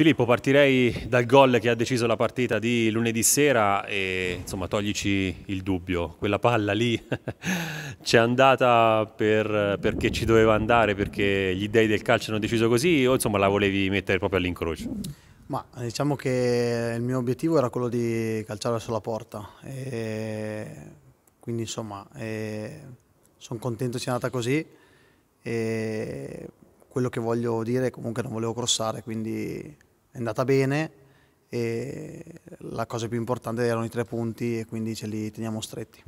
Filippo, partirei dal gol che ha deciso la partita di lunedì sera e insomma toglici il dubbio, quella palla lì c'è andata per, perché ci doveva andare, perché gli dei del calcio hanno deciso così o insomma la volevi mettere proprio all'incrocio? Ma diciamo che il mio obiettivo era quello di calciare verso la porta e quindi insomma sono contento sia andata così e quello che voglio dire comunque non volevo crossare quindi è andata bene e la cosa più importante erano i tre punti e quindi ce li teniamo stretti.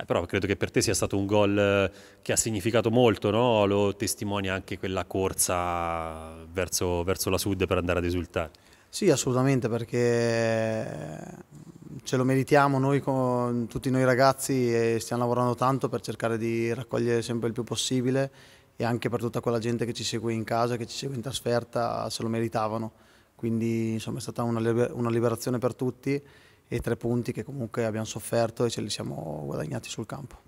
Eh, però credo che per te sia stato un gol eh, che ha significato molto, no? lo testimonia anche quella corsa verso, verso la sud per andare ad esultare. Sì, assolutamente, perché ce lo meritiamo noi, tutti noi ragazzi, e stiamo lavorando tanto per cercare di raccogliere sempre il più possibile e anche per tutta quella gente che ci segue in casa, che ci segue in trasferta, se lo meritavano quindi insomma è stata una, liberazione per tutti e tre punti che comunque abbiamo sofferto e ce li siamo guadagnati sul campo.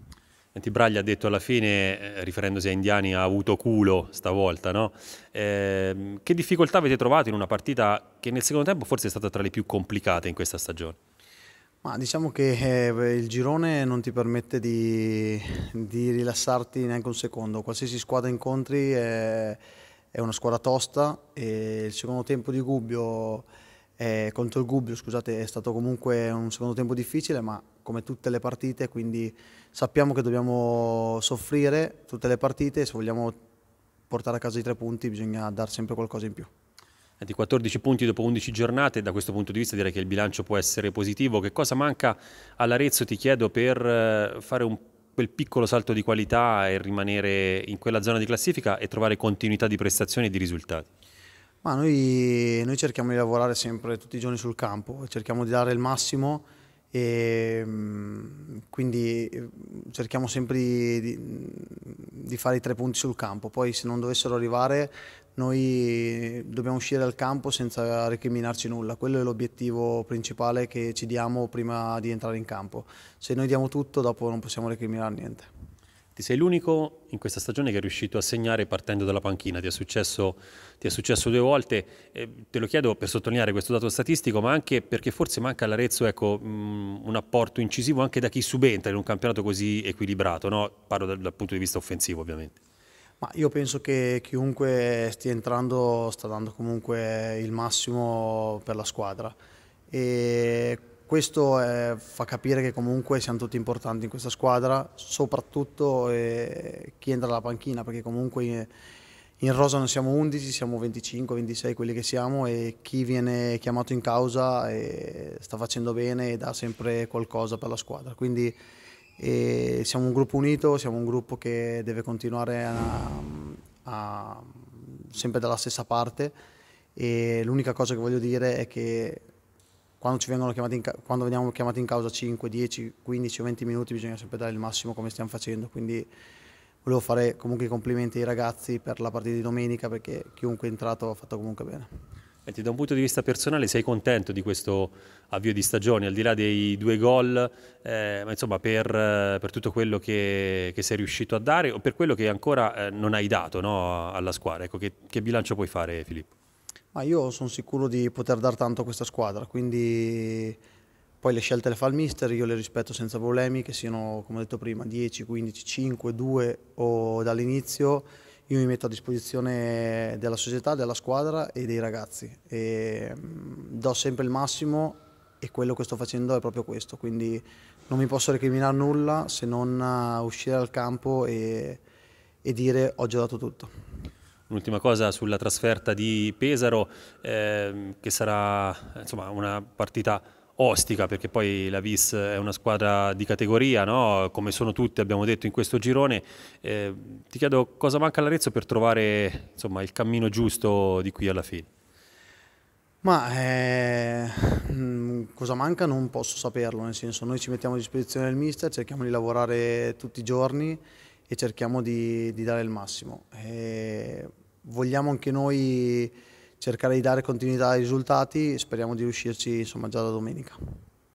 Senti, Braglia ha detto alla fine, eh, riferendosi a Indiani, ha avuto culo stavolta, no? eh, che difficoltà avete trovato in una partita che nel secondo tempo forse è stata tra le più complicate in questa stagione? Ma diciamo che eh, il girone non ti permette di, di, rilassarti neanche un secondo, qualsiasi squadra incontri... Eh, è una squadra tosta e il secondo tempo di Gubbio è, contro il Gubbio scusate, è stato comunque un secondo tempo difficile ma come tutte le partite quindi sappiamo che dobbiamo soffrire tutte le partite e se vogliamo portare a casa i tre punti bisogna dar sempre qualcosa in più di 14 punti dopo 11 giornate, da questo punto di vista direi che il bilancio può essere positivo. Che cosa manca all'Arezzo, ti chiedo, per eh, fare un quel piccolo salto di qualità e rimanere in quella zona di classifica e trovare continuità di prestazioni e di risultati? Ma noi, noi cerchiamo di lavorare sempre tutti i giorni sul campo, cerchiamo di dare il massimo e mm, quindi eh, cerchiamo sempre di, di, di fare i tre punti sul campo, poi se non dovessero arrivare noi dobbiamo uscire dal campo senza recriminarci nulla, quello è l'obiettivo principale che ci diamo prima di entrare in campo, se noi diamo tutto dopo non possiamo recriminare niente. Ti sei l'unico in questa stagione che è riuscito a segnare partendo dalla panchina, ti è successo, ti è successo due volte, eh, te lo chiedo per sottolineare questo dato statistico, ma anche perché forse manca all'Arezzo ecco, un apporto incisivo anche da chi subentra in un campionato così equilibrato, no? parlo dal, dal punto di vista offensivo ovviamente. Ma io penso che chiunque stia entrando sta dando comunque il massimo per la squadra e questo eh, fa capire che comunque siamo tutti importanti in questa squadra, soprattutto eh, chi entra alla panchina, perché comunque in, eh, in rosa non siamo 11, siamo 25, 26 quelli che siamo e chi viene chiamato in causa eh, sta facendo bene e dà sempre qualcosa per la squadra. Quindi eh, siamo un gruppo unito, siamo un gruppo che deve continuare a, a, sempre dalla stessa parte e l'unica cosa che voglio dire è che quando, ci vengono chiamati in, quando veniamo chiamati in causa 5, 10, 15 o 20 minuti bisogna sempre dare il massimo come stiamo facendo. Quindi volevo fare comunque i complimenti ai ragazzi per la partita di domenica perché chiunque è entrato ha fatto comunque bene. Senti, da un punto di vista personale sei contento di questo avvio di stagione, al di là dei due gol, eh, ma insomma per, per tutto quello che, che, sei riuscito a dare o per quello che ancora eh, non hai dato no, alla squadra? Ecco, che, che bilancio puoi fare Filippo? Ma io sono sicuro di poter dar tanto a questa squadra, quindi poi le scelte le fa il mister, io le rispetto senza problemi, che siano, come ho detto prima, 10, 15, 5, 2 o dall'inizio. Io mi metto a disposizione della società, della squadra e dei ragazzi. E mm, do sempre il massimo e quello che sto facendo è proprio questo, quindi non mi posso recriminare nulla se non uh, uscire al campo e, e dire oggi ho dato tutto. Un'ultima cosa sulla trasferta di Pesaro, eh, che sarà insomma, una partita ostica, perché poi la Vis è una squadra di categoria, no? come sono tutte, abbiamo detto, in questo girone. Eh, ti chiedo cosa manca all'Arezzo per trovare insomma, il cammino giusto di qui alla fine. Ma eh, mm, cosa manca non posso saperlo, nel senso noi ci mettiamo a disposizione del mister, cerchiamo di lavorare tutti i giorni e cerchiamo di, di dare il massimo. E eh, vogliamo anche noi cercare di dare continuità ai risultati, speriamo di riuscirci insomma, già da domenica.